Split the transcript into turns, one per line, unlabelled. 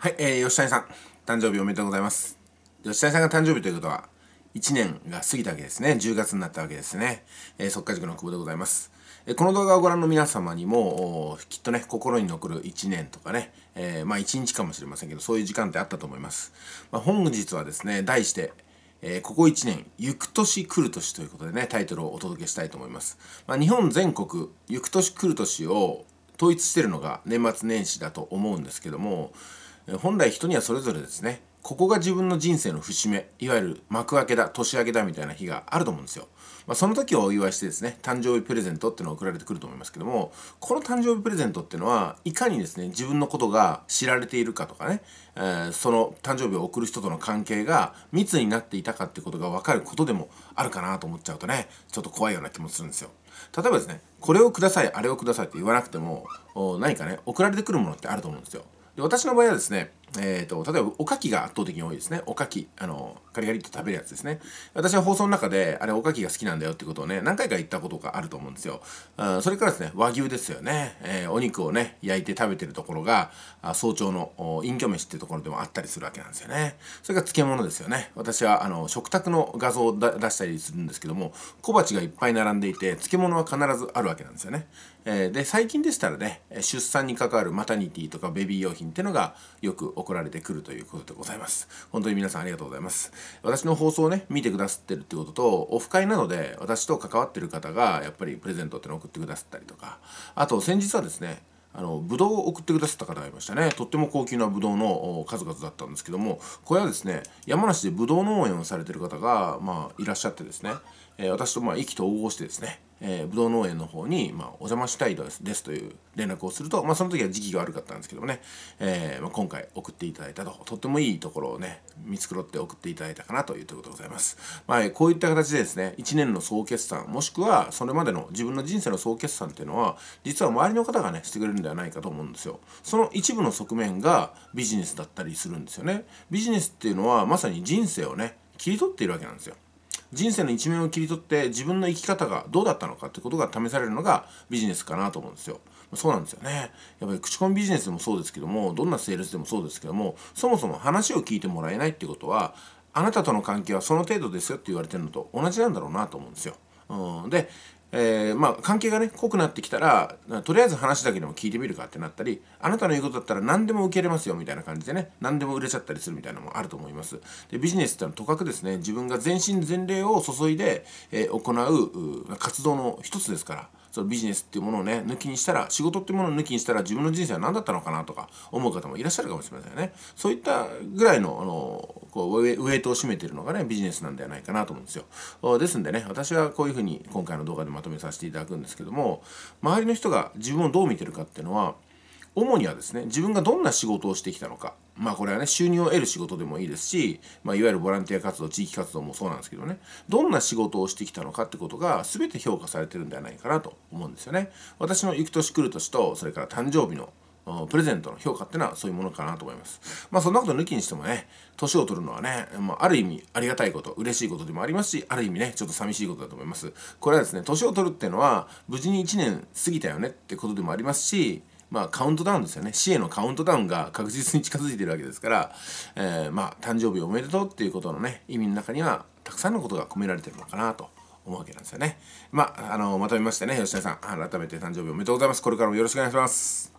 はい、えー、吉谷さん、誕生日おめでとうございます。吉谷さんが誕生日ということは、1年が過ぎたわけですね。10月になったわけですね。えー、即稼塾の久保でございます。えー、この動画をご覧の皆様にも、きっとね、心に残る1年とかね、えー、まあ1日かもしれませんけど、そういう時間ってあったと思います。まあ、本日はですね、題して、えー、ここ1年、行く年来る年ということでね、タイトルをお届けしたいと思います。まあ、日本全国、行く年来る年を統一してるのが年末年始だと思うんですけども、本来人にはそれぞれですねここが自分の人生の節目いわゆる幕開けだ年明けだみたいな日があると思うんですよ、まあ、その時をお祝いしてですね誕生日プレゼントっていうのが送られてくると思いますけどもこの誕生日プレゼントっていうのはいかにですね自分のことが知られているかとかね、えー、その誕生日を送る人との関係が密になっていたかってことが分かることでもあるかなと思っちゃうとねちょっと怖いような気もするんですよ例えばですねこれをくださいあれをくださいって言わなくても何かね送られてくるものってあると思うんですよで私の場合はですねえーと、例えばおかきが圧倒的に多いですねおかきあのカリカリと食べるやつですね私は放送の中であれおかきが好きなんだよってことをね何回か言ったことがあると思うんですよ、うん、それからですね和牛ですよね、えー、お肉をね焼いて食べてるところが早朝の隠居飯ってところでもあったりするわけなんですよねそれから漬物ですよね私はあの食卓の画像を出したりするんですけども小鉢がいっぱい並んでいて漬物は必ずあるわけなんですよね、えで最近でしたらね出産に関わるマタニティとかベビー用品っていうのがよく送られてくるということでございます。本当に皆さんありがとうございます。私の放送をね、見てくださってるってことと、オフ会なので、私と関わってる方が、やっぱりプレゼントってのを送ってくださったりとか、あと先日はですね、あのブドウを送ってくださった方がいましたねとっても高級なブドウの数々だったんですけどもこれはですね山梨でブドウ農園をされてる方が、まあ、いらっしゃってですね、えー、私とまあ意気投合してですねえー、ブドウ農園の方に、まあ、お邪魔したいですですという連絡をすると、まあ、その時は時期が悪かったんですけどもね、えー、まあ、今回送っていただいたととってもいいところをね見繕って送っていただいたかなというところでございます、まあ、こういった形でですね1年の総決算もしくはそれまでの自分の人生の総決算っていうのは実は周りの方がねしてくれるんではないかと思うんですよその一部の側面がビジネスだったりするんですよねビジネスっていうのはまさに人生をね切り取っているわけなんですよ人生の一面を切り取って自分の生き方がどうだったのかってことが試されるのがビジネスかなと思うんですよ。そうなんですよね。やっぱり口コミビジネスでもそうですけども、どんなセールスでもそうですけども、そもそも話を聞いてもらえないってことは、あなたとの関係はその程度ですよって言われてるのと同じなんだろうなと思うんですよ。うん、でえー、まあ、関係がね濃くなってきたらとりあえず話だけでも聞いてみるかってなったりあなたの言うことだったら何でも受け入れますよみたいな感じでね何でも売れちゃったりするみたいなのもあると思いますでビジネスってのはとかくですね自分が全身全霊を注いで、えー、行う活動の一つですからそのビジネスっていうものをね抜きにしたら仕事っていうものを抜きにしたら自分の人生は何だったのかなとか思う方もいらっしゃるかもしれませんよねそういったぐらいのあのこうウエイトを占めてるのがねビジネスなんではないかなと思うんですよですんでね私はこういうふうに今回の動画でまとめさせていただくんですけども周りの人が自分をどう見てるかっていうのは主にはですね自分がどんな仕事をしてきたのかまあこれはね収入を得る仕事でもいいですし、まあ、いわゆるボランティア活動地域活動もそうなんですけどねどんな仕事をしてきたのかってことが全て評価されてるんではないかなと思うんですよね。私の行く年来る年とそれから誕生日のプレゼントの評価ってのはそういうものかなと思います。まあそんなこと抜きにしてもね、年を取るのはね、まあ、ある意味ありがたいこと、嬉しいことでもありますし、ある意味ね、ちょっと寂しいことだと思います。これはですね、年を取るっていうのは、無事に1年過ぎたよねってことでもありますし、まあ、カウントダウンですよね死へのカウントダウンが確実に近づいてるわけですから、えー、まあ、誕生日おめでとうっていうことのね意味の中にはたくさんのことが込められてるのかなと思うわけなんですよね。まあ、あのまとめましてね吉田さん改めて誕生日おめでとうございます。これからもよろしくお願いします。